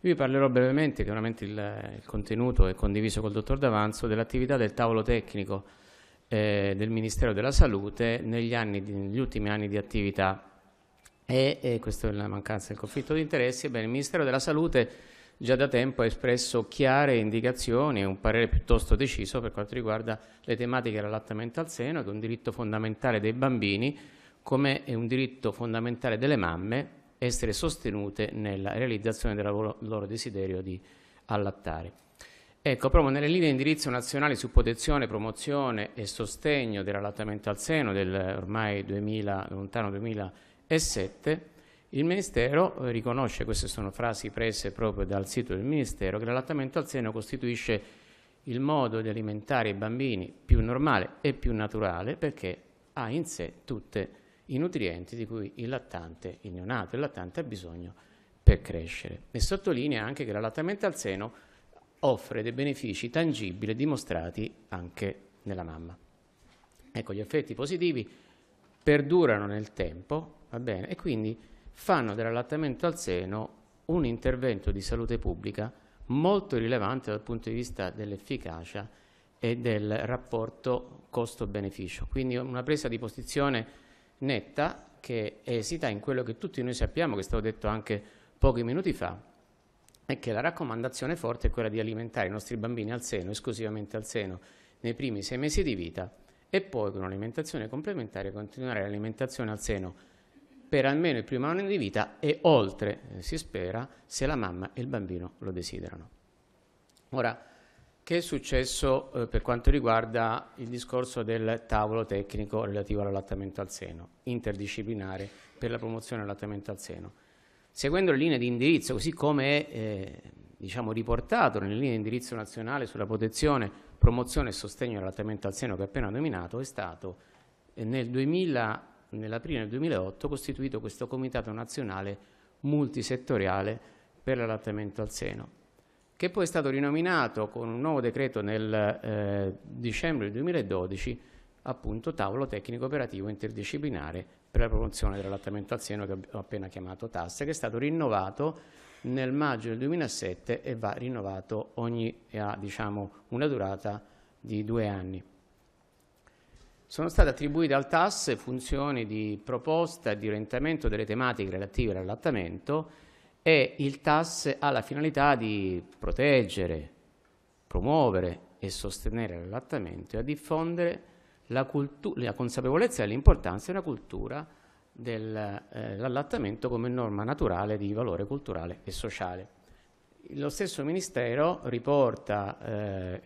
vi parlerò brevemente, chiaramente il, il contenuto è condiviso col dottor D'Avanzo, dell'attività del tavolo tecnico eh, del Ministero della Salute negli, anni, negli, ultimi anni di attività e, e questa è la mancanza del conflitto di interessi, ebbene il Ministero della Salute già da tempo ha espresso chiare indicazioni e un parere piuttosto deciso per quanto riguarda le tematiche dell'allattamento al seno, che è un diritto fondamentale dei bambini, come è un diritto fondamentale delle mamme essere sostenute nella realizzazione del loro desiderio di allattare. Ecco, proprio nelle linee di indirizzo nazionali su protezione, promozione e sostegno dell'allattamento al seno del ormai 2000, lontano 2007, il Ministero riconosce, queste sono frasi prese proprio dal sito del Ministero, che l'allattamento al seno costituisce il modo di alimentare i bambini più normale e più naturale perché ha in sé tutte le i nutrienti di cui il lattante, il neonato, e il lattante ha bisogno per crescere. E sottolinea anche che l'allattamento al seno offre dei benefici tangibili dimostrati anche nella mamma. Ecco, gli effetti positivi perdurano nel tempo, va bene, e quindi fanno dell'allattamento al seno un intervento di salute pubblica molto rilevante dal punto di vista dell'efficacia e del rapporto costo-beneficio. Quindi una presa di posizione netta che esita in quello che tutti noi sappiamo, che stavo detto anche pochi minuti fa, è che la raccomandazione forte è quella di alimentare i nostri bambini al seno, esclusivamente al seno, nei primi sei mesi di vita e poi con un'alimentazione complementare continuare l'alimentazione al seno per almeno il primo anno di vita e oltre, eh, si spera, se la mamma e il bambino lo desiderano. Ora, che è successo eh, per quanto riguarda il discorso del tavolo tecnico relativo all'allattamento al seno, interdisciplinare per la promozione dell'allattamento al seno? Seguendo le linee di indirizzo, così come è eh, diciamo, riportato nelle linee di indirizzo nazionale sulla protezione, promozione e sostegno all'allattamento al seno che ho appena nominato, è stato eh, nel 2000, nell'aprile del 2008 costituito questo Comitato Nazionale Multisettoriale per l'allattamento al seno che poi è stato rinominato con un nuovo decreto nel eh, dicembre 2012 appunto tavolo tecnico operativo interdisciplinare per la promozione dell'allattamento al seno che ho appena chiamato TAS che è stato rinnovato nel maggio del 2007 e va rinnovato ogni ha diciamo, una durata di due anni. Sono state attribuite al TAS funzioni di proposta e di orientamento delle tematiche relative all'allattamento e il TAS ha la finalità di proteggere, promuovere e sostenere l'allattamento e a diffondere la, la consapevolezza e l'importanza della cultura dell'allattamento eh, come norma naturale di valore culturale e sociale. Lo stesso Ministero riporta, eh,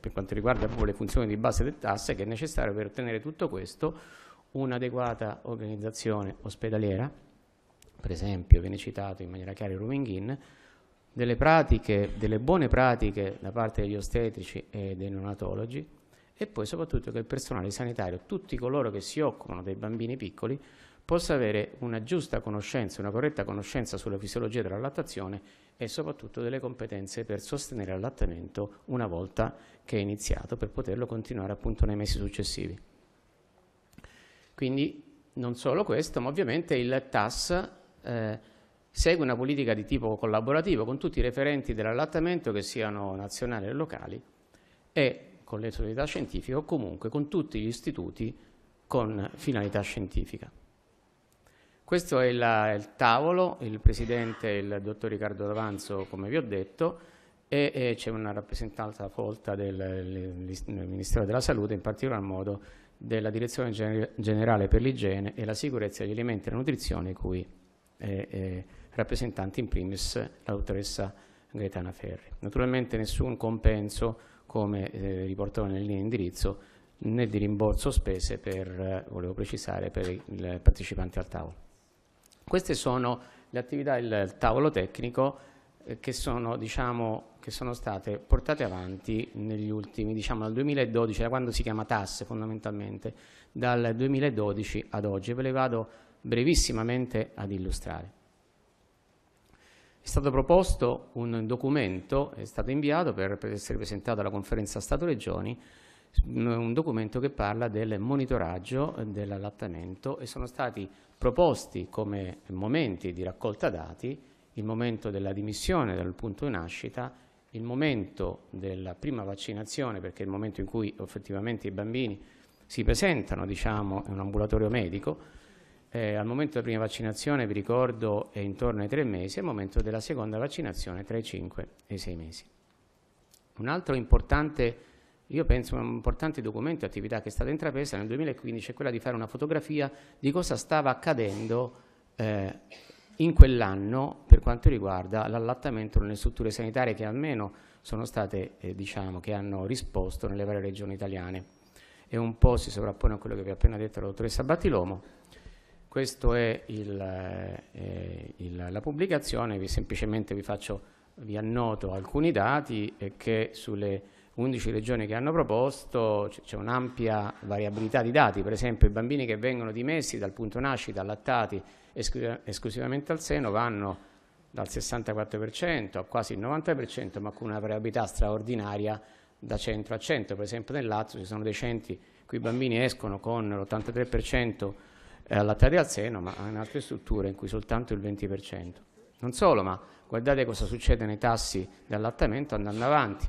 per quanto riguarda le funzioni di base del TAS, che è necessario per ottenere tutto questo un'adeguata organizzazione ospedaliera, per esempio viene citato in maniera chiara il rooming in, delle pratiche, delle buone pratiche da parte degli ostetrici e dei neonatologi e poi soprattutto che il personale sanitario, tutti coloro che si occupano dei bambini piccoli, possa avere una giusta conoscenza, una corretta conoscenza sulla fisiologia dell'allattazione e soprattutto delle competenze per sostenere l'allattamento una volta che è iniziato per poterlo continuare appunto nei mesi successivi. Quindi non solo questo, ma ovviamente il TAS eh, segue una politica di tipo collaborativo con tutti i referenti dell'allattamento che siano nazionali o locali e con le società scientifiche o comunque con tutti gli istituti con finalità scientifica. Questo è la, il tavolo, il presidente è il dottor Riccardo D'Avanzo, come vi ho detto, e, e c'è una rappresentanza folta del, del, Ministero della Salute, in particolar modo della Direzione Generale per l'Igiene e la Sicurezza degli Alimenti e la Nutrizione, cui eh, rappresentante in primis la dottoressa Gaetana Ferri. Naturalmente nessun compenso, come eh, riportò indirizzo, né di rimborso spese per, eh, volevo precisare, per il partecipante al tavolo. Queste sono le attività del tavolo tecnico eh, che, sono, diciamo, che sono state portate avanti negli ultimi, diciamo dal 2012, da quando si chiama TAS fondamentalmente, dal 2012 ad oggi. Ve le vado brevissimamente ad illustrare. È stato proposto un documento, è stato inviato per essere presentato alla conferenza Stato-Regioni, mm, un documento che parla del monitoraggio eh, dell'allattamento e sono stati proposti come momenti di raccolta dati il momento della dimissione dal punto di nascita, il momento della prima vaccinazione, perché è il momento in cui effettivamente i bambini si presentano diciamo, in un ambulatorio medico, eh, al momento della prima vaccinazione, vi ricordo, è intorno ai tre mesi, al momento della seconda vaccinazione tra i cinque e i sei mesi. Un altro importante, io penso, un importante documento e attività che è stata intrapresa nel 2015 è quella di fare una fotografia di cosa stava accadendo eh, in quell'anno per quanto riguarda l'allattamento nelle strutture sanitarie che almeno sono state, eh, diciamo, che hanno risposto nelle varie regioni italiane. E un po' si sovrappone a quello che vi ha appena detto la dottoressa Battilomo questa è il, eh, eh, il, la pubblicazione, vi semplicemente vi, faccio, vi annoto alcuni dati eh, che sulle 11 regioni che hanno proposto c'è un'ampia variabilità di dati, per esempio i bambini che vengono dimessi dal punto nascita, allattati esclusivamente al seno vanno dal 64% a quasi il 90%, ma con una variabilità straordinaria da centro a centro. Per esempio nel Lazio ci sono dei centri cui i bambini escono con l'83% eh, allattati al seno, ma in altre strutture in cui soltanto il 20%. Non solo, ma guardate cosa succede nei tassi di allattamento andando avanti.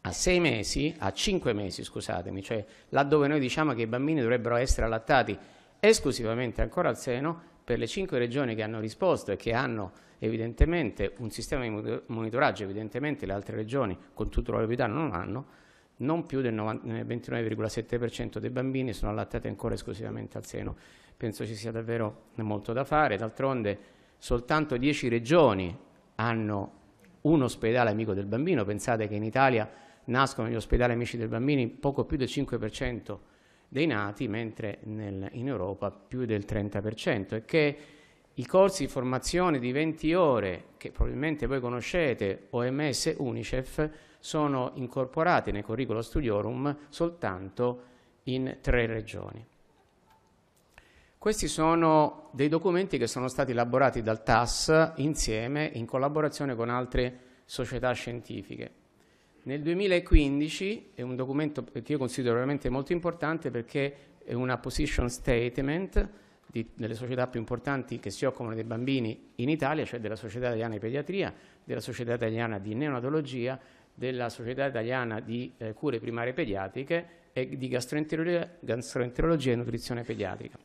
A sei mesi, a cinque mesi scusatemi, cioè laddove noi diciamo che i bambini dovrebbero essere allattati esclusivamente ancora al seno, per le cinque regioni che hanno risposto e che hanno evidentemente un sistema di monitoraggio, evidentemente le altre regioni con tutta probabilità non hanno, non più del 29,7% dei bambini sono allattati ancora esclusivamente al seno. Penso ci sia davvero molto da fare, d'altronde soltanto 10 regioni hanno un ospedale amico del bambino, pensate che in Italia nascono gli ospedali amici del bambino poco più del 5% dei nati, mentre nel, in Europa più del 30%, e che i corsi di formazione di 20 ore, che probabilmente voi conoscete, OMS, UNICEF, sono incorporate nel curriculum studiorum soltanto in tre regioni. Questi sono dei documenti che sono stati elaborati dal TAS insieme in collaborazione con altre società scientifiche. Nel 2015 è un documento che io considero veramente molto importante perché è una position statement di, delle società più importanti che si occupano dei bambini in Italia, cioè della Società Italiana di Pediatria, della Società Italiana di Neonatologia della Società Italiana di eh, Cure Primarie Pediatriche e di gastroenterologia, gastroenterologia e Nutrizione Pediatrica.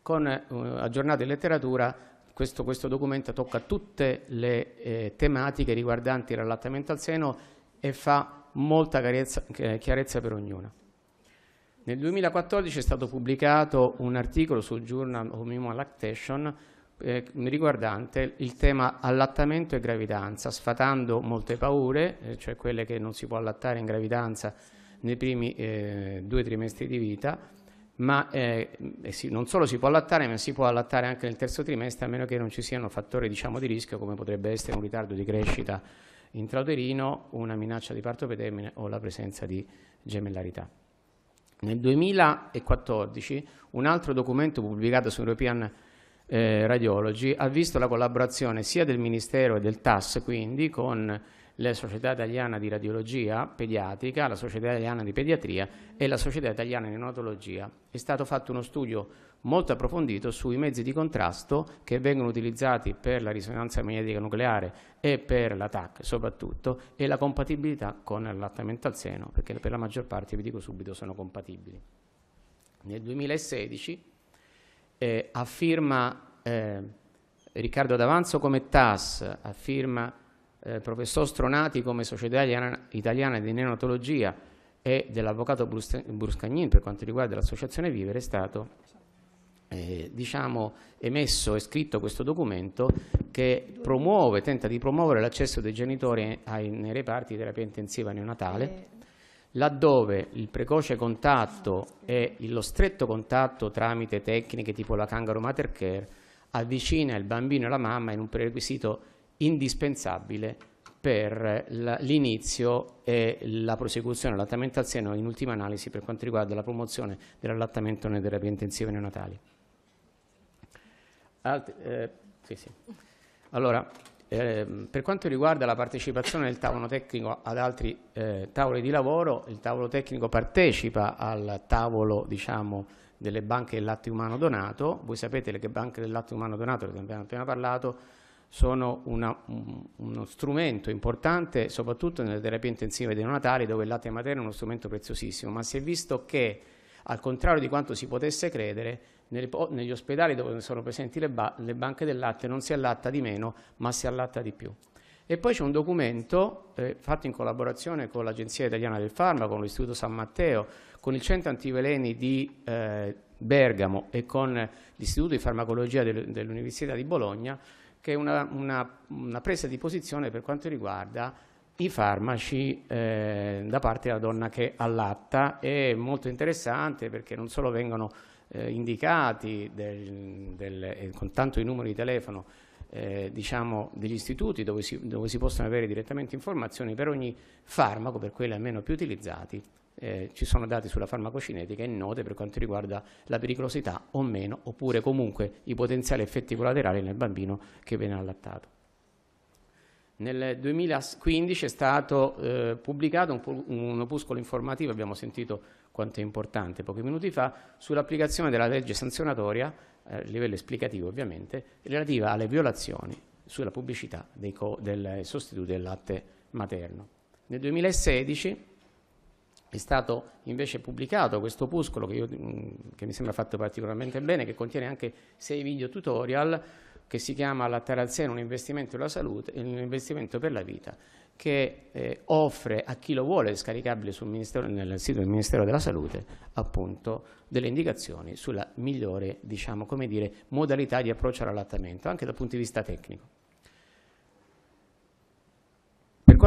Con eh, aggiornata letteratura questo, questo, documento tocca tutte le eh, tematiche riguardanti il l'allattamento al seno e fa molta chiarezza, eh, chiarezza per ognuna. Nel 2014 è stato pubblicato un articolo sul Journal of Human Lactation eh, riguardante il tema allattamento e gravidanza, sfatando molte paure, eh, cioè quelle che non si può allattare in gravidanza nei primi eh, due trimestri di vita, ma eh, sì, non solo si può allattare, ma si può allattare anche nel terzo trimestre, a meno che non ci siano fattori diciamo, di rischio, come potrebbe essere un ritardo di crescita intrauterino, una minaccia di parto pretermine o la presenza di gemellarità. Nel 2014 un altro documento pubblicato su European eh, radiologi ha visto la collaborazione sia del Ministero e del TAS quindi con la Società Italiana di Radiologia Pediatrica, la Società Italiana di Pediatria e la Società Italiana di Neonatologia. È stato fatto uno studio molto approfondito sui mezzi di contrasto che vengono utilizzati per la risonanza magnetica nucleare e per l'ATAC soprattutto e la compatibilità con l'allattamento al seno, perché per la maggior parte, vi dico subito, sono compatibili. Nel 2016 eh, firma eh, Riccardo D'Avanzo come TAS, affirma eh, professor Stronati come Società Italiana, di Neonatologia e dell'avvocato Bruscagnin per quanto riguarda l'associazione Vivere è stato eh, diciamo, emesso e scritto questo documento che promuove, tenta di promuovere l'accesso dei genitori ai, nei reparti di terapia intensiva neonatale eh, laddove il precoce contatto e lo stretto contatto tramite tecniche tipo la Kangaroo Mater Care avvicina il bambino e la mamma in un prerequisito indispensabile per l'inizio e la prosecuzione dell'allattamento lattamentazione o in ultima analisi per quanto riguarda la promozione dell'allattamento nelle terapie intensive neonatali. Alt eh, sì, sì. Allora, eh, per quanto riguarda la partecipazione del tavolo tecnico ad altri eh, tavoli di lavoro, il tavolo tecnico partecipa al tavolo diciamo, delle banche del latte umano donato. Voi sapete che le banche del latte umano donato, di cui abbiamo appena parlato, sono una, uno strumento importante soprattutto nelle terapie intensive dei neonatali dove il latte materno è uno strumento preziosissimo, ma si è visto che al contrario di quanto si potesse credere, negli ospedali dove sono presenti le, ba le banche del latte non si allatta di meno, ma si allatta di più. E poi c'è un documento eh, fatto in collaborazione con l'Agenzia Italiana del Farmaco, con l'Istituto San Matteo, con il Centro Antiveleni di eh, Bergamo e con l'Istituto di Farmacologia del, dell'Università di Bologna, che è una, una, una presa di posizione per quanto riguarda i farmaci eh, da parte della donna che allatta. È molto interessante perché non solo vengono eh, indicati del, del, eh, con tanto i numeri di telefono eh, diciamo, degli istituti dove si, dove si, possono avere direttamente informazioni per ogni farmaco, per quelli almeno più utilizzati, eh, ci sono dati sulla farmacocinetica e note per quanto riguarda la pericolosità o meno, oppure comunque i potenziali effetti collaterali nel bambino che viene allattato. Nel 2015 è stato eh, pubblicato un, un, opuscolo informativo, abbiamo sentito quanto è importante pochi minuti fa, sull'applicazione della legge sanzionatoria, eh, a livello esplicativo ovviamente, relativa alle violazioni sulla pubblicità dei del sostituto del latte materno. Nel 2016 è stato invece pubblicato questo opuscolo che, io, mm, che, mi sembra fatto particolarmente bene, che contiene anche sei video tutorial che si chiama La Tarazzena un investimento, per la salute, un investimento per la vita, che eh, offre a chi lo vuole scaricabile nel sito del Ministero della Salute appunto delle indicazioni sulla migliore diciamo, dire, modalità di approccio all'allattamento, anche dal punto di vista tecnico.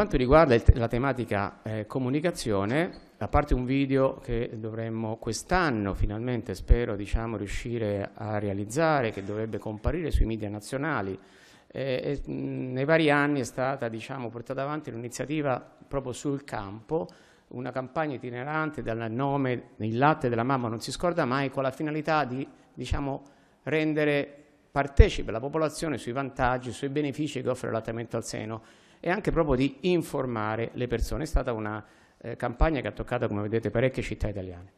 quanto riguarda te la tematica eh, comunicazione, a parte un video che dovremmo quest'anno finalmente, spero, diciamo, riuscire a realizzare, che dovrebbe comparire sui media nazionali, eh, eh, nei vari anni è stata diciamo, portata avanti un'iniziativa proprio sul campo, una campagna itinerante dal nome Il latte della mamma non si scorda mai, con la finalità di diciamo, rendere partecipe la popolazione sui vantaggi, sui benefici che offre l'allattamento al seno e anche proprio di informare le persone. È stata una eh, campagna che ha toccato, come vedete, parecchie città italiane.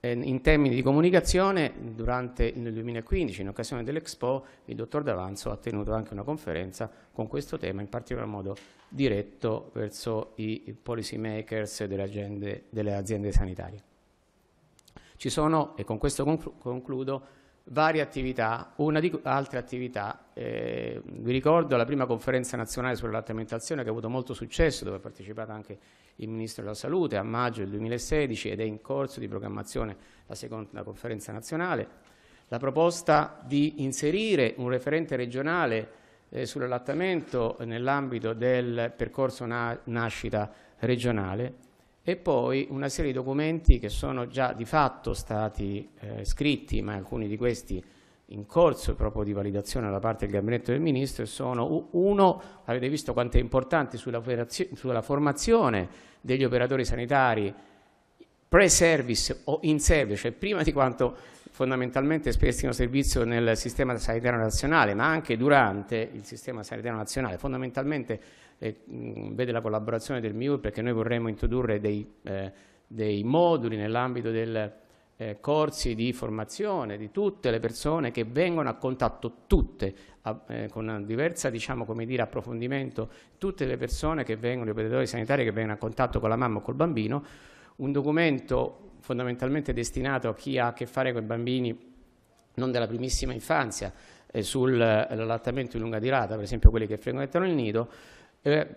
Eh, in termini di comunicazione, durante il 2015, in occasione dell'Expo, il dottor D'Avanzo ha tenuto anche una conferenza con questo tema, in particolar modo diretto verso i policy makers delle, agende, delle aziende sanitarie. Ci sono, e con questo conclu concludo, varie attività, una di altre attività, eh, vi ricordo la prima conferenza nazionale sulla che ha avuto molto successo, dove ha partecipato anche il Ministro della Salute a maggio del 2016 ed è in corso di programmazione la seconda conferenza nazionale, la proposta di inserire un referente regionale eh, sull'allattamento nell'ambito del percorso na nascita regionale e poi una serie di documenti che sono già di fatto stati eh, scritti, ma alcuni di questi in corso proprio di validazione da parte del Gabinetto del Ministro, sono uno, avete visto quanto è importante sulla, sulla formazione degli operatori sanitari pre-service o in service, cioè prima di quanto fondamentalmente prestino servizio nel sistema sanitario nazionale, ma anche durante il sistema sanitario nazionale. Fondamentalmente eh, vede la collaborazione del MIUR perché noi vorremmo introdurre dei, eh, dei moduli nell'ambito dei eh, corsi di formazione di tutte le persone che vengono a contatto tutte, a, eh, con diversa diciamo, dire, approfondimento, tutte le persone che vengono, gli operatori sanitari che vengono a contatto con la mamma o col bambino, un documento fondamentalmente destinato a chi ha a che fare con i bambini non della primissima infanzia, eh, sull'allattamento eh, in lunga durata, per esempio quelli che frequentano il nido, eh,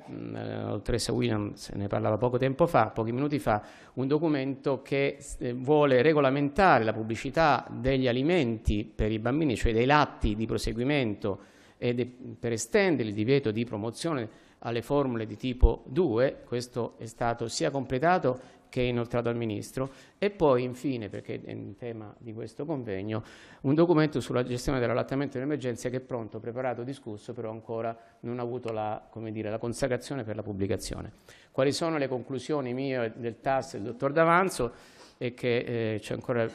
Williams ne parlava poco tempo fa, pochi minuti fa, un documento che eh, vuole regolamentare la pubblicità degli alimenti per i bambini, cioè dei latti di proseguimento e per estendere il divieto di promozione alle formule di tipo 2, questo è stato sia completato che è inoltrato al Ministro e poi infine, perché è in tema di questo convegno, un documento sulla gestione dell'allattamento in emergenza che è pronto, preparato, discusso, però ancora non ha avuto la, dire, la consacrazione per la pubblicazione. Quali sono le conclusioni mie del TAS e del dottor D'Avanzo? e che eh, c'è ancora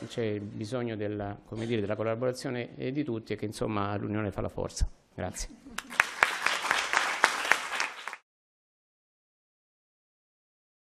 bisogno della, dire, della collaborazione eh, di tutti e che insomma l'Unione fa la forza. Grazie.